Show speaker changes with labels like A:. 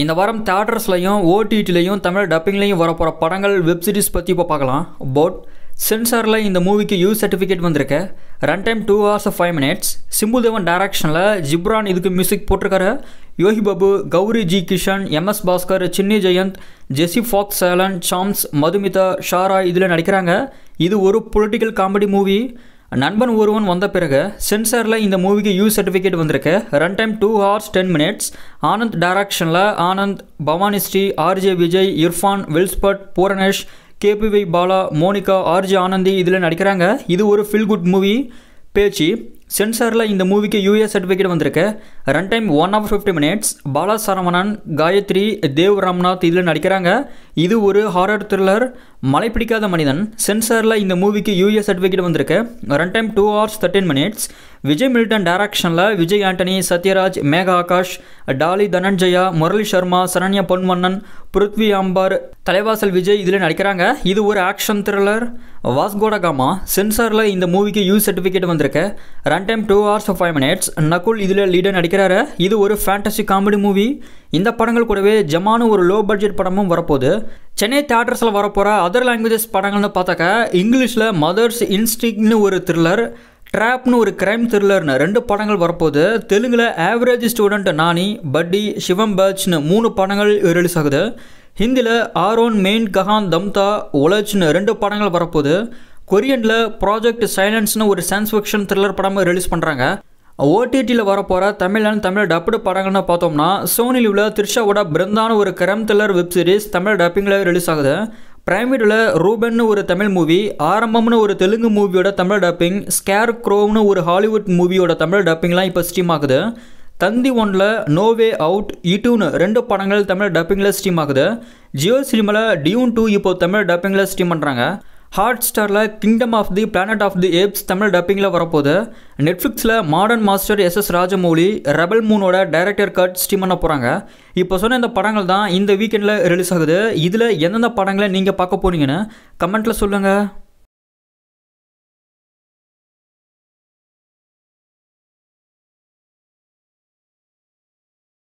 A: இந்த வாரம் தேட்டர்ஸ்லையும் ஓடிடிலையும் தமிழ் டப்பிங்லையும் வரப்போகிற படங்கள் வெப்சீரிஸ் பற்றி இப்போ பார்க்கலாம் பட் சென்சாரில் இந்த மூவிக்கு யூ சர்டிஃபிகேட் வந்திருக்கு run time two hours five minutes Chimbudeven டைரக்ஷனில் ஜிப்ரான் இதுக்கு மியூசிக் போட்டிருக்காரு Yogi Babu Gouri G Kishan MS Bhaskar Chinni Jayanth Jesse Fox Allen Chaams Madhumitha Shara இதில் நடிக்கிறாங்க இது ஒரு பொலிட்டிக்கல் காமெடி மூவி நண்பன் ஒருவன் வந்த பிறகு சென்சாரில் இந்த மூவிக்கு யூ சர்டிஃபிகேட் வந்திருக்கு run time two hours ten minutes Anand டைரக்ஷனில் Anand Bhavanisre RJ Vijay Irfan Wilsbert Pooranesh KPY Bala Monica RJ Anandhi இதில் நடிக்கிறாங்க இது ஒரு ஃபில் குட் மூவி பேச்சு சென்சாரில் இந்த மூவிக்கு யூஏ சர்டிஃபிகேட் வந்திருக்கு run time one of fifty minutes Bala Saravanan Gayathri Dev Ramnath இதில் நடிக்கிறாங்க இது ஒரு ஹாரர் த்ரில்லர் மலை பிடிக்காத மனிதன் சென்சாரில் இந்த மூவிக்கு யூஎஸ் சர்டிஃபிகேட் வந்திருக்கு run time two hours thirteen minutes Vijay Milton டேரக்ஷனில் விஜய் ஆண்டனி சத்யராஜ் மேகா ஆகாஷ் டாலி தனஞ்சயா முரளி சர்மா சரண்யா பொன்மன்னன் பிருத்வி அம்பார் தலைவாசல் விஜய் இதில் நடிக்கிறாங்க இது ஒரு ஆக்ஷன் த்ரில்லர் வாஸ்கோடகாமா சென்சாரில் இந்த மூவிக்கு யூ சர்டிஃபிகேட் வந்திருக்கு run time two hours five minutes Nakul இதில் லீடர் நடிக்கிறாரு இது ஒரு ஃபேண்டசி காமெடி மூவி இந்த படங்கள் கூடவே ஜமானு ஒரு லோ பட்ஜெட் படமும் வரப்போகுது சென்னை தேட்டர்ஸில் வரப்போகிற அதர் லாங்குவேஜஸ் படங்கள்னு பார்த்தாக்க இங்கிலீஷில் மதர்ஸ் இன்ஸ்டிக்னு ஒரு த்ரில்லர் ட்ராப்னு ஒரு கிரைம் த்ரில்லர்னு ரெண்டு படங்கள் வரப்போகுது தெலுங்கில் ஆவரேஜ் ஸ்டூடெண்ட் நானி பட்டி சிவம் பர்ச்னு மூணு படங்கள் ரிலீஸ் ஆகுது ஹிந்தியில் ஆரோன் மெயின் கஹான் தம்தா ஒலச்னு ரெண்டு படங்கள் வரப்போகுது கொரியனில் ப்ராஜெக்ட் சைலன்ஸ்னு ஒரு சயின்ஸ் ஃபிக்ஷன் த்ரில்லர் படமும் ரிலீஸ் பண்ணுறாங்க ஓடிடியில் வரப்போகிற தமிழன் தமிழ் டப்புடு படங்கள்னு பார்த்தோம்னா சோனியில் உள்ள த்ரிஷாவோட பிருந்தான ஒரு crime thriller web series Tamil டப்பிங்கில் ரிலீஸ் ஆகுது பிரைமேடில் ரூபன் ஒரு தமிழ் மூவி ஆரம்பம்னு ஒரு தெலுங்கு மூவியோட தமிழ் டப்பிங் ஸ்கேர் க்ரோவ்னு ஒரு ஹாலிவுட் மூவியோட தமிழ் டப்பிங்லாம் இப்போ ஸ்ட்ரீம் ஆகுது தந்தி ஒன்றில் நோவே அவுட் இட்டுன்னு ரெண்டு படங்கள் தமிழ் டப்பிங்கில் ஸ்ட்ரீம் ஆகுது ஜியோ சினிமாவில் டியூன் டூ இப்போ தமிழ் டப்பிங்கில் ஸ்ட்ரீம் பண்ணுறாங்க ஹாட் ஸ்டாரில் Kingdom of the Planet of the Apes Tamil டப்பிங்கில் வரப்போகுது நெட்ஃப்ளிக்ஸில் modern master S S Rajamouli rebel மூனோட டைரக்டர் கட் ஸ்டீம் பண்ண போகிறாங்க இப்போ சொன்ன இந்த படங்கள் தான் இந்த வீக்கெண்டில் ரிலீஸ் ஆகுது இதில் எந்தெந்த படங்களை நீங்கள் பார்க்க போனீங்கன்னு கமெண்ட்டில் சொல்லுங்கள்